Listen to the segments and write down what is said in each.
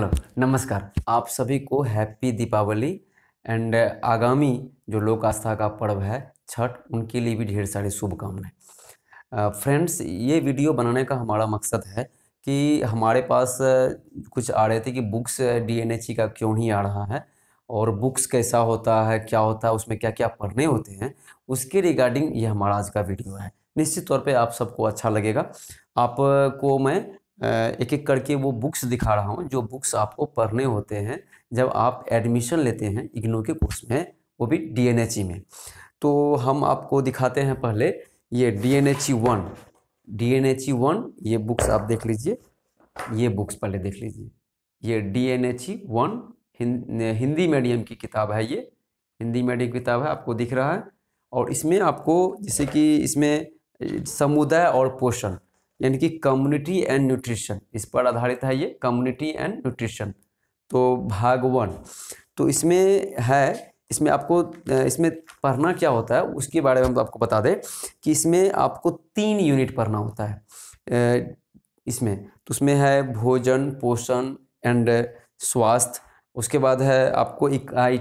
hello नमस्कार आप सभी को हैप्पी दीपावली एंड आगामी जो लोक आस्था का पर्व है छठ उनके लिए भी ढेर सारी शुभकामनाएं फ्रेंड्स ये वीडियो बनाने का हमारा मकसद है कि हमारे पास कुछ आ रहे थे कि बुक्स डी का क्यों नहीं आ रहा है और बुक्स कैसा होता है क्या होता है उसमें क्या क्या पढ़ने होते हैं उसके रिगार्डिंग ये हमारा आज का वीडियो है निश्चित तौर पे आप सबको अच्छा लगेगा आपको मैं एक एक करके वो बुक्स दिखा रहा हूँ जो बुक्स आपको पढ़ने होते हैं जब आप एडमिशन लेते हैं इग्नो के कोर्स में वो भी डी e में तो हम आपको दिखाते हैं पहले ये D N H E one D N H E one ये बुक्स आप देख लीजिए ये बुक्स पहले देख लीजिए ये D N H E one Hindi medium की किताब है ये हिंदी मीडियम की किताब है आपको दिख रहा है और इसमें आपको जैसे कि इसमें समुदाय और पोषण यानी कि कम्युनिटी एंड न्यूट्रिशन इस पर आधारित है ये कम्युनिटी एंड न्यूट्रिशन तो भाग वन तो इसमें है इसमें आपको इसमें पढ़ना क्या होता है उसके बारे में हम तो आपको बता दें कि इसमें आपको तीन यूनिट पढ़ना होता है इसमें तो उसमें है भोजन पोषण एंड स्वास्थ्य उसके बाद है आपको इकाई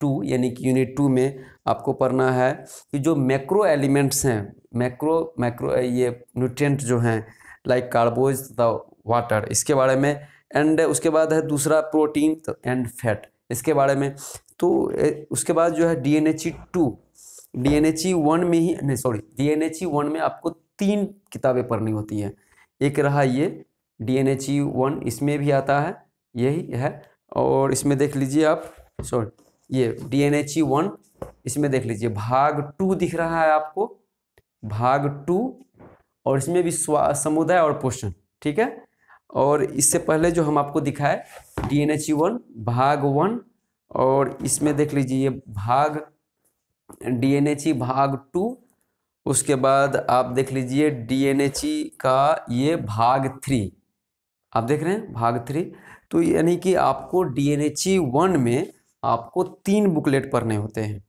टू यानी कि यूनिट टू में आपको पढ़ना है कि जो मैक्रो एलिमेंट्स हैं मैक्रो मैक्रो ये न्यूट्रिएंट जो हैं लाइक कार्बोज तथा वाटर इसके बारे में एंड उसके बाद है दूसरा प्रोटीन एंड फैट इसके बारे में तो उसके बाद जो है D N H E two D N H E one में ही नहीं sorry D N H E one में आपको तीन किताबें पढ़नी होती हैं एक रहा ये D N H E one इसमें भी आता है यही है और इसमें देख लीजिए आप सॉरी ये D N H E one इसमें देख लीजिए भाग टू दिख रहा है आपको भाग टू और इसमें भी समुदाय और पोषण ठीक है और इससे पहले जो हम आपको दिखाए डी एन एच वन भाग वन और इसमें देख लीजिए भाग डी एन एच ई भाग टू उसके बाद आप देख लीजिए डी एन एच ई का ये भाग थ्री आप देख रहे हैं भाग थ्री तो यानी कि आपको D N H E one में आपको तीन बुकलेट पढ़ने होते हैं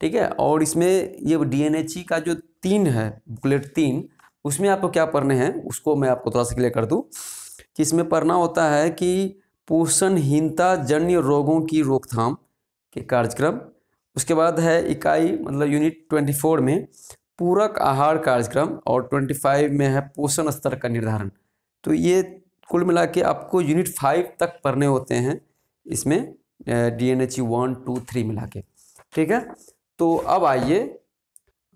ठीक है और इसमें ये डी का जो तीन है बुकलेट तीन उसमें आपको क्या पढ़ने हैं उसको मैं आपको थोड़ा सा क्लियर कर दूँ कि इसमें पढ़ना होता है कि पोषणहीनता जन्य रोगों की रोकथाम के कार्यक्रम उसके बाद है इकाई मतलब यूनिट ट्वेंटी फोर में पूरक आहार कार्यक्रम और ट्वेंटी फाइव में है पोषण स्तर का निर्धारण तो ये कुल मिला के आपको यूनिट फाइव तक पढ़ने होते हैं इसमें D N H E one two three मिला के ठीक है तो अब आइए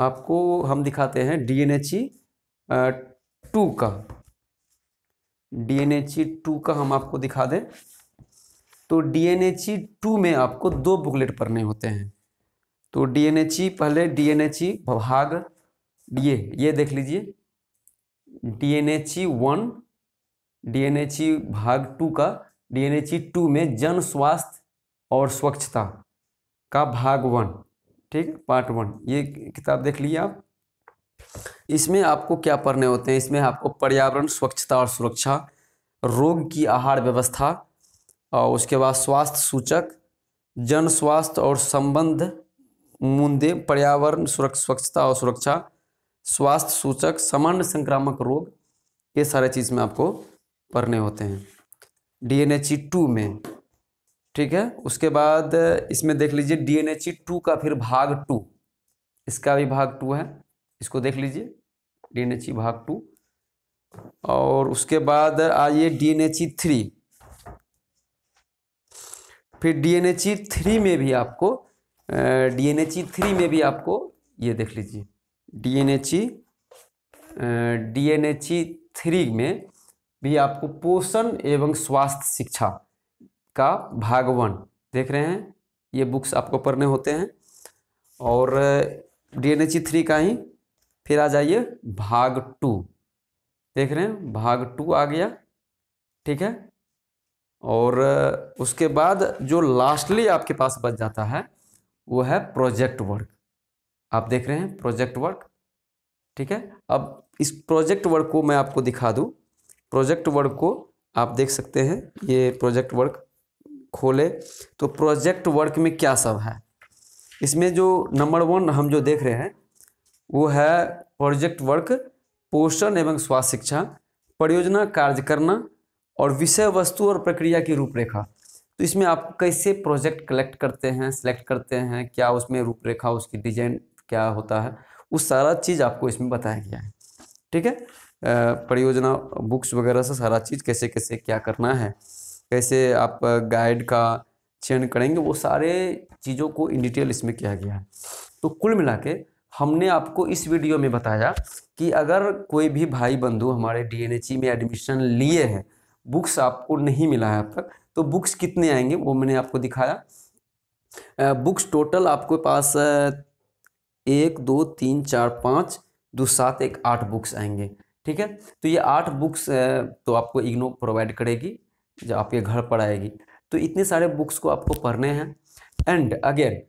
आपको हम दिखाते हैं D N H E two का D N H E two का हम आपको दिखा दें तो D N H E two में आपको दो बुकलेट पढ़ने होते हैं तो डी एन एच ई पहले डी एन एच ई भाग ये ये देख लीजिए D N H E one D N H E भाग टू का D N H E two में जन स्वास्थ्य और स्वच्छता का भाग वन ठीक है पार्ट वन ये किताब देख लीजिए आप इसमें आपको क्या पढ़ने होते हैं इसमें आपको पर्यावरण स्वच्छता और सुरक्षा रोग की आहार व्यवस्था और उसके बाद स्वास्थ्य सूचक जन स्वास्थ्य और संबंध मुद्दे पर्यावरण स्वच्छता और सुरक्षा स्वास्थ्य सूचक सामान्य संक्रामक रोग ये सारे चीज़ में आपको पढ़ने होते हैं D N H E two में ठीक है उसके बाद इसमें देख लीजिए D N H E two का फिर भाग टू इसका भी भाग टू है इसको देख लीजिए डी एन एच ई भाग टू और उसके बाद आइए D N H E three फिर D N H E three में भी आपको D N H E three में भी आपको ये देख लीजिए D N H E D N three में भी आपको पोषण एवं स्वास्थ्य शिक्षा का भाग वन देख रहे हैं ये बुक्स आपको पढ़ने होते हैं और D N H E three का ही फिर आ जाइए भाग टू देख रहे हैं भाग टू आ गया ठीक है और उसके बाद जो लास्टली आपके पास बच जाता है वो है प्रोजेक्ट वर्क आप देख रहे हैं प्रोजेक्ट वर्क ठीक है अब इस प्रोजेक्ट वर्क को मैं आपको दिखा दूं प्रोजेक्ट वर्क को आप देख सकते हैं ये प्रोजेक्ट वर्क खोले तो प्रोजेक्ट वर्क में क्या सब है इसमें जो नंबर वन हम जो देख रहे हैं वो है प्रोजेक्ट वर्क पोषण एवं स्वास्थ्य शिक्षा परियोजना कार्य करना और विषय वस्तु और प्रक्रिया की रूपरेखा तो इसमें आप कैसे प्रोजेक्ट कलेक्ट करते हैं सिलेक्ट करते हैं क्या उसमें रूपरेखा उसकी डिजाइन क्या होता है उस सारा चीज़ आपको इसमें बताया गया है ठीक है परियोजना बुक्स वगैरह से सारा चीज़ कैसे कैसे क्या करना है कैसे आप गाइड का चयन करेंगे वो सारे चीज़ों को इन डिटेल इसमें किया गया है तो कुल मिला के हमने आपको इस वीडियो में बताया कि अगर कोई भी भाई बंधु हमारे डी e में एडमिशन लिए हैं बुक्स आपको नहीं मिला है अब तक तो बुक्स कितने आएंगे वो मैंने आपको दिखाया बुक्स टोटल आपके पास एक दो तीन चार पाँच दो सात एक आठ बुक्स आएंगे ठीक है तो ये आठ बुक्स तो आपको इग्नो प्रोवाइड करेगी जो आपके घर पर आएगी तो इतने सारे बुक्स को आपको पढ़ने हैं एंड अगेन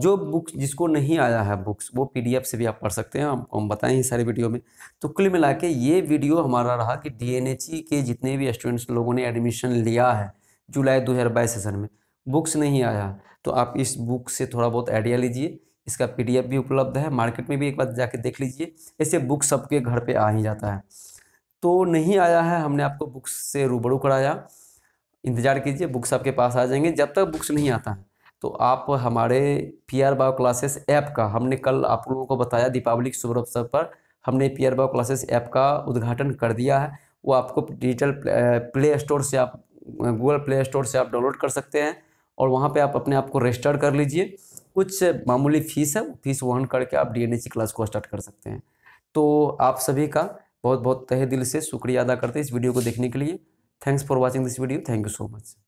जो बुक्स जिसको नहीं आया है बुक्स वो पीडीएफ से भी आप पढ़ सकते हैं आपको हम बताएं इस सारे वीडियो में तो कुल मिला के ये वीडियो हमारा रहा कि डीएनएचई के जितने भी स्टूडेंट्स लोगों ने एडमिशन लिया है जुलाई 2022 सेशन में बुक्स नहीं आया तो आप इस बुक से थोड़ा बहुत आइडिया लीजिए इसका पीडीएफ भी उपलब्ध है मार्केट में भी एक बार जाके देख लीजिए ऐसे बुक सबके घर पर आ ही जाता है तो नहीं आया है हमने आपको बुक्स से रूबरू कराया इंतज़ार कीजिए बुक्स आपके पास आ जाएंगे जब तक बुक्स नहीं आता है तो आप हमारे P R bio classes app का हमने कल आप लोगों को बताया दीपावली के शुभ अवसर पर हमने P R bio classes app का उद्घाटन कर दिया है वो आपको डिजिटल प्ले स्टोर से आप गूगल प्ले स्टोर से आप डाउनलोड कर सकते हैं और वहाँ पे आप अपने आप को रजिस्टर कर लीजिए कुछ मामूली फ़ीस है फीस वहन करके आप डी एन ए क्लास को स्टार्ट कर सकते हैं तो आप सभी का बहुत बहुत तहे दिल से शुक्रिया अदा करते हैं इस वीडियो को देखने के लिए thanks for watching this video thank you so much